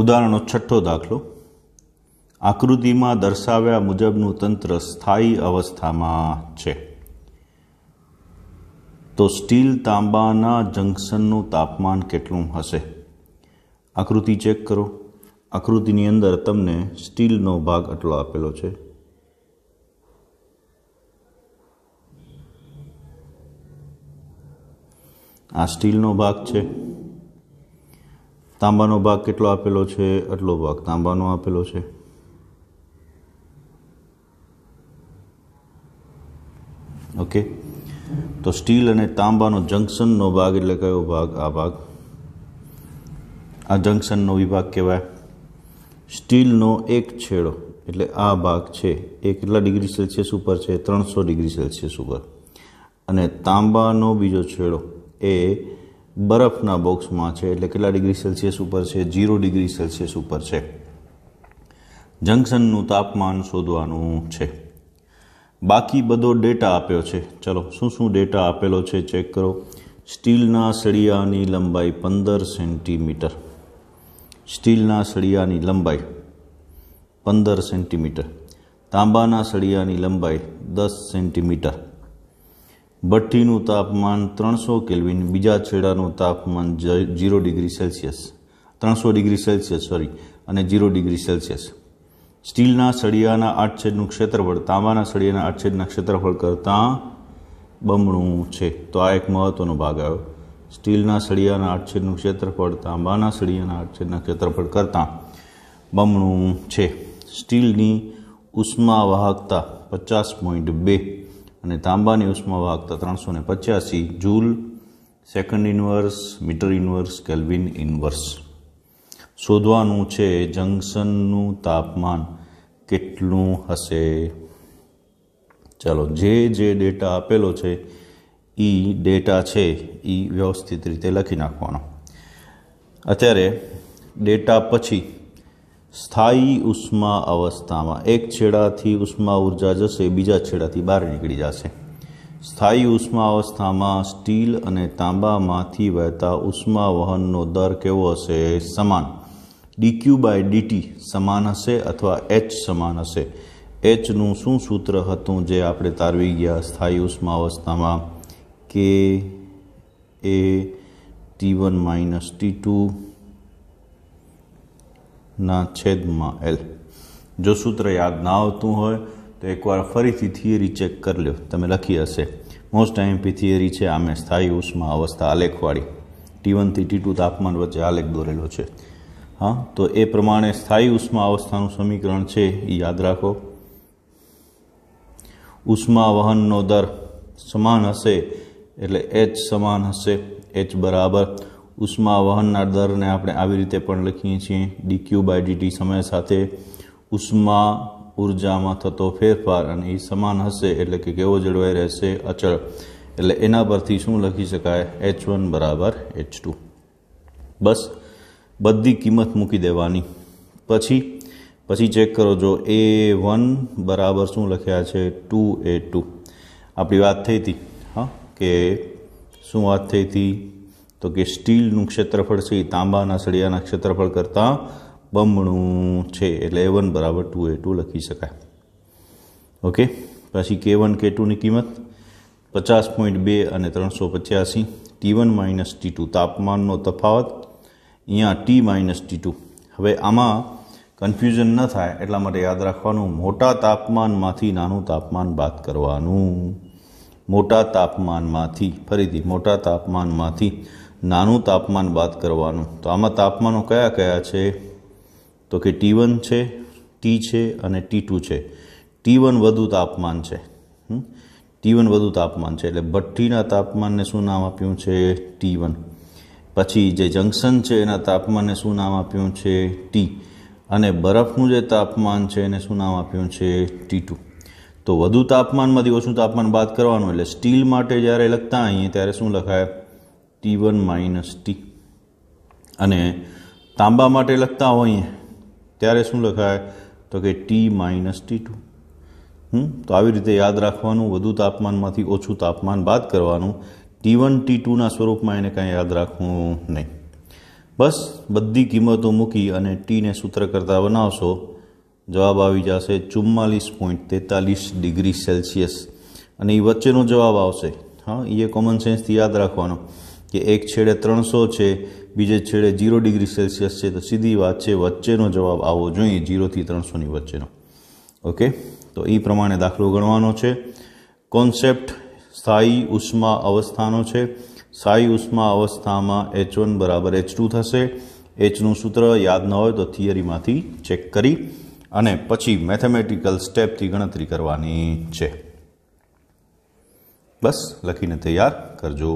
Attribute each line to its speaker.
Speaker 1: ઉદાહરણનો છઠ્ઠો દાખલો આકૃતિમાં દર્શાવ્યા મુજબનું તંત્ર સ્થાયી અવસ્થામાં છે તો સ્ટીલ તાંબાના જંક્શનનું તાપમાન કેટલું હશે આકૃતિ ચેક કરો આકૃતિની અંદર તમને સ્ટીલનો ભાગ આટલો આપેલો છે આ સ્ટીલનો ભાગ છે તાંબાનો ભાગ કેટલો આપેલો છે આટલો ભાગ તાંબાનો આપેલો છે ઓકે તો સ્ટીલ અને તાંબાનો જંક્શનનો ભાગ એટલે કયો ભાગ આ ભાગ આ જંક્શનનો વિભાગ કહેવાય સ્ટીલનો એક છેડો એટલે આ ભાગ છે એ કેટલા ડિગ્રી સેલ્સિયસ ઉપર છે ત્રણસો ડિગ્રી સેલ્સિયસ ઉપર અને તાંબાનો બીજો છેડો એ બરફના બોક્સમાં છે એટલે કેટલા ડિગ્રી સેલ્સિયસ ઉપર છે ઝીરો ડિગ્રી સેલ્સિયસ ઉપર છે જંકશનનું તાપમાન શોધવાનું છે બાકી બધો ડેટા આપ્યો છે ચલો શું શું ડેટા આપેલો છે ચેક કરો સ્ટીલના સળિયાની લંબાઈ પંદર સેન્ટીમીટર સ્ટીલના સળિયાની લંબાઈ પંદર સેન્ટીમીટર તાંબાના સળિયાની લંબાઈ દસ સેન્ટીમીટર ભઠ્ઠીનું તાપમાન ત્રણસો કેલ્વિન બીજા છેડાનું તાપમાન જીરો ડિગ્રી સેલ્સિયસ ત્રણસો ડિગ્રી સેલ્સિયસ સોરી અને જીરો ડિગ્રી સેલ્સિયસ સ્ટીલના સળિયાના આઠ છેદનું ક્ષેત્રફળ તાંબાના સળિયાના આઠ છેદના ક્ષેત્રફળ કરતાં બમણું છે તો આ એક મહત્ત્વનો ભાગ આવ્યો સ્ટીલના સળિયાના આઠ છેદનું ક્ષેત્રફળ તાંબાના સળિયાના આઠ છેદના ક્ષેત્રફળ કરતાં બમણું છે સ્ટીલની ઉષ્માવાહકતા પચાસ પોઈન્ટ બે અને તાંબાની ઉષ્મા વાહકતા ત્રણસો ને પચ્યાસી joule second inverse metre inverse kelvin inverse શોધવાનું છે જંક્શનનું તાપમાન કેટલું હશે ચાલો જે જે ડેટા આપેલો છે એ ડેટા છે એ વ્યવસ્થિત રીતે લખી નાખવાનો અત્યારે ડેટા પછી સ્થાયી ઉષ્મા અવસ્થામાં એક છેડાથી ઉષ્મા ઉર્જા જશે બીજા છેડાથી બહાર નીકળી જશે સ્થાયી ઉષ્મા અવસ્થામાં સ્ટીલ અને તાંબામાંથી વહેતા ઉષ્મા વહનનો દર કેવો હશે સમાન ડીક્યુ બાય ડીટી સમાન હશે અથવા એચ સમાન હશે એચનું શું સૂત્ર હતું જે આપણે તારવી ગયા સ્થાયી ઉષ્મા અવસ્થામાં K A T one minus T two ના છેદમાં એલ જો સૂત્ર યાદ ના આવતું હોય તો એકવાર ફરીથી થિયરી ચેક કરી લો તમે લખી હશે મોસ્ટ આઈએમપી થિયરી છે આમે સ્થાયી ઉષ્મા અવસ્થા આલેખવાળી ટી વનથી ટી ટુ તાપમાન વચ્ચે આલેખ દોરેલો છે હા તો એ પ્રમાણે સ્થાયી ઉષ્મા અવસ્થાનું સમીકરણ છે એ યાદ રાખો ઉષ્મા વહનનો દર સમાન હશે એટલે એચ સમાન હશે એચ બરાબર ઉષ્મા વહનના દરને આપણે આવી રીતે પણ લખીએ છીએ ડી ક્યુ બાય ડીટી સમય સાથે ઉષ્મા ઉર્જામાં થતો ફેરફાર અને એ સમાન હશે એટલે કે કેવો જળવાઈ રહેશે અચળ એટલે એના પરથી શું લખી શકાય એચ વન બરાબર એચ ટુ બસ બધી કિંમત મૂકી દેવાની પછી પછી ચેક કરો જો એ વન બરાબર શું લખ્યા છે ટુ એ ટુ આપણી વાત થઈ હતી હા કે શું વાત થઈ હતી તો કે સ્ટીલનું ક્ષેત્રફળ છે એ તાંબાના સળિયાના ક્ષેત્રફળ કરતાં બમણું છે એટલે એ વન બરાબર ટુ એ ટુ લખી શકાય ઓકે પછી કે વન કે ટુની કિંમત પચાસ પોઈન્ટ બે અને ત્રણસો પચ્યાસી T one minus T two તાપમાનનો તફાવત અહીંયા ટી માઇનસ ટી ટુ હવે આમાં કન્ફ્યુઝન ન થાય એટલા માટે યાદ રાખવાનું મોટા તાપમાનમાંથી નાનું તાપમાન બાદ કરવાનું મોટા તાપમાનમાંથી ફરીથી મોટા તાપમાનમાંથી નાનું તાપમાન બાદ કરવાનું તો આમાં તાપમાનો કયા કયા છે તો કે ટી વન છે ટી છે અને ટી ટુ છે ટી વન વધુ તાપમાન છે ટી વન વધુ તાપમાન છે એટલે ભઠ્ઠીના તાપમાનને શું નામ આપ્યું છે ટી વન પછી જે જંકશન છે એના તાપમાનને શું નામ આપ્યું છે ટી અને બરફનું જે તાપમાન છે એને શું નામ આપ્યું છે ટી ટુ તો વધુ તાપમાનમાંથી ઓછું તાપમાન બાદ કરવાનું એટલે સ્ટીલ માટે જ્યારે લખતા અહીંયા ત્યારે શું લખાય ટી વન માઇનસ ટી અને તાંબા માટે લખતા હોઈએ ત્યારે શું લખાય તો કે ટી માઇનસ ટી ટુ હમ તો આવી રીતે યાદ રાખવાનું વધુ તાપમાનમાંથી ઓછું તાપમાન બાદ કરવાનું ટી વન ટી ટુના સ્વરૂપમાં એને કાંઈ યાદ રાખવું નહીં બસ બધી કિંમતો મૂકી અને ટીને સૂત્ર કરતાં બનાવશો જવાબ આવી જશે ચુમ્માલીસ પોઈન્ટ તેતાલીસ ડિગ્રી સેલ્સિયસ અને એ વચ્ચેનો જવાબ આવશે હા એ કોમન સેન્સથી યાદ રાખવાનો કે એક છેડે ત્રણસો છે બીજે છેડે જીરો ડિગ્રી સેલ્સિયસ છે તો સીધી વાત છે વચ્ચેનો જવાબ આવવો જોઈએ જીરોથી ત્રણસોની વચ્ચેનો ઓકે તો એ પ્રમાણે દાખલો ગણવાનો છે કોન્સેપ્ટ સ્થાયી ઉષ્મા અવસ્થાનો છે સ્થાયી ઉષ્મા અવસ્થામાં એચ વન બરાબર એચ ટુ થશે એચનું સૂત્ર યાદ ન હોય તો થિયરીમાંથી ચેક કરી અને પછી મેથેમેટિકલ સ્ટેપથી ગણતરી કરવાની છે બસ લખીને તૈયાર કરજો